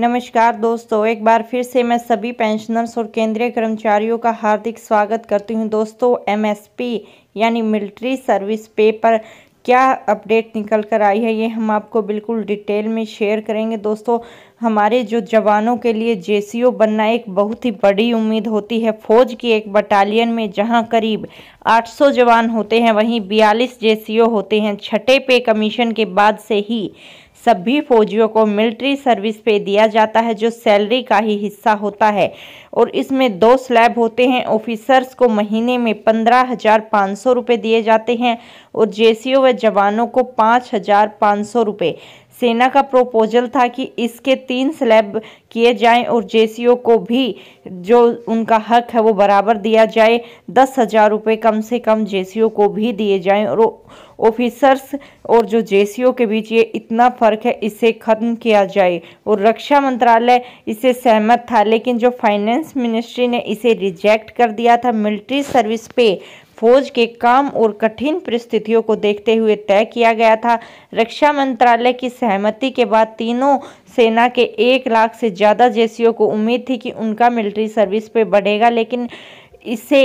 नमस्कार दोस्तों एक बार फिर से मैं सभी पेंशनर्स और केंद्रीय कर्मचारियों का हार्दिक स्वागत करती हूं दोस्तों एमएसपी यानी मिलिट्री सर्विस पे पर क्या अपडेट निकल कर आई है ये हम आपको बिल्कुल डिटेल में शेयर करेंगे दोस्तों हमारे जो जवानों के लिए जेसीओ बनना एक बहुत ही बड़ी उम्मीद होती है फौज की एक बटालियन में जहां करीब 800 जवान होते हैं वहीं 42 जेसीओ होते हैं छठे पे कमीशन के बाद से ही सभी फौजियों को मिलिट्री सर्विस पे दिया जाता है जो सैलरी का ही हिस्सा होता है और इसमें दो स्लैब होते हैं ऑफिसर्स को महीने में पंद्रह हज़ार पाँच सौ रुपये दिए जाते हैं और जे व जवानों को पाँच हज़ार पाँच सौ रुपये सेना का प्रोपोजल था कि इसके तीन स्लैब किए जाएं और जे को भी जो उनका हक है वो बराबर दिया जाए दस हज़ार रुपये कम से कम जे को भी दिए जाएं और ऑफिसर्स और जो जे के बीच ये इतना फ़र्क है इसे ख़त्म किया जाए और रक्षा मंत्रालय इसे सहमत था लेकिन जो फाइनेंस मिनिस्ट्री ने इसे रिजेक्ट कर दिया था मिलिट्री सर्विस पे फौज के काम और कठिन परिस्थितियों को देखते हुए तय किया गया था रक्षा मंत्रालय की सहमति के बाद तीनों सेना के एक लाख से ज़्यादा जेसीओ को उम्मीद थी कि उनका मिलिट्री सर्विस पे बढ़ेगा लेकिन इसे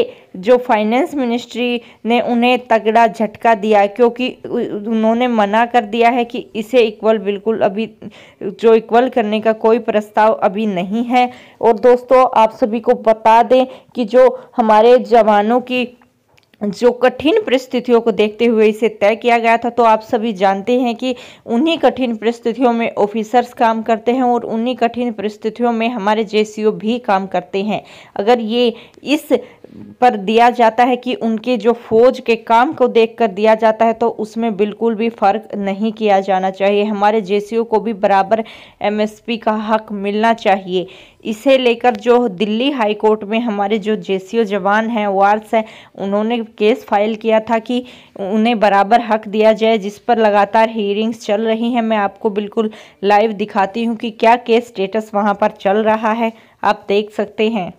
जो फाइनेंस मिनिस्ट्री ने उन्हें तगड़ा झटका दिया क्योंकि उन्होंने मना कर दिया है कि इसे इक्वल बिल्कुल अभी जो इक्वल करने का कोई प्रस्ताव अभी नहीं है और दोस्तों आप सभी को बता दें कि जो हमारे जवानों की जो कठिन परिस्थितियों को देखते हुए इसे तय किया गया था तो आप सभी जानते हैं कि उन्हीं कठिन परिस्थितियों में ऑफिसर्स काम करते हैं और उन्हीं कठिन परिस्थितियों में हमारे जे भी काम करते हैं अगर ये इस पर दिया जाता है कि उनके जो फौज के काम को देखकर दिया जाता है तो उसमें बिल्कुल भी फर्क नहीं किया जाना चाहिए हमारे जे को भी बराबर एम का हक मिलना चाहिए इसे लेकर जो दिल्ली हाई कोर्ट में हमारे जो जे जवान हैं वार्स हैं उन्होंने केस फाइल किया था कि उन्हें बराबर हक दिया जाए जिस पर लगातार हियरिंग्स चल रही हैं मैं आपको बिल्कुल लाइव दिखाती हूँ कि क्या केस स्टेटस वहाँ पर चल रहा है आप देख सकते हैं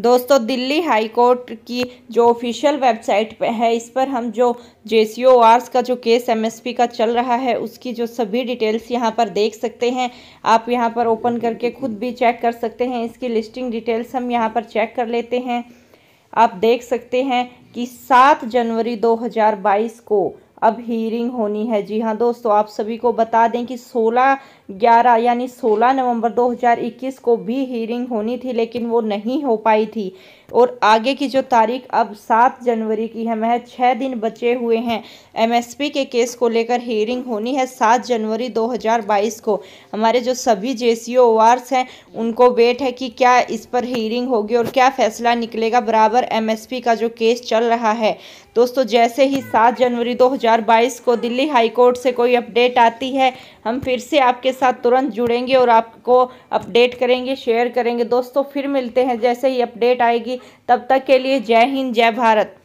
दोस्तों दिल्ली हाई कोर्ट की जो ऑफिशियल वेबसाइट पे है इस पर हम जो जे सी ओ का जो केस एमएसपी का चल रहा है उसकी जो सभी डिटेल्स यहाँ पर देख सकते हैं आप यहाँ पर ओपन करके खुद भी चेक कर सकते हैं इसकी लिस्टिंग डिटेल्स हम यहाँ पर चेक कर लेते हैं आप देख सकते हैं कि सात जनवरी बाईस को अब हियरिंग होनी है जी हाँ दोस्तों आप सभी को बता दें कि 16 ग्यारह यानी सोलह नवंबर 2021 को भी हियरिंग होनी थी लेकिन वो नहीं हो पाई थी और आगे की जो तारीख अब सात जनवरी की है महज छः दिन बचे हुए हैं एमएसपी के केस को लेकर हियरिंग होनी है सात जनवरी 2022 को हमारे जो सभी जे सी हैं उनको वेट है कि क्या इस पर हियरिंग होगी और क्या फैसला निकलेगा बराबर एम का जो केस चल रहा है दोस्तों जैसे ही सात जनवरी 2022 को दिल्ली हाईकोर्ट से कोई अपडेट आती है हम फिर से आपके साथ तुरंत जुड़ेंगे और आपको अपडेट करेंगे शेयर करेंगे दोस्तों फिर मिलते हैं जैसे ही अपडेट आएगी तब तक के लिए जय हिंद जय भारत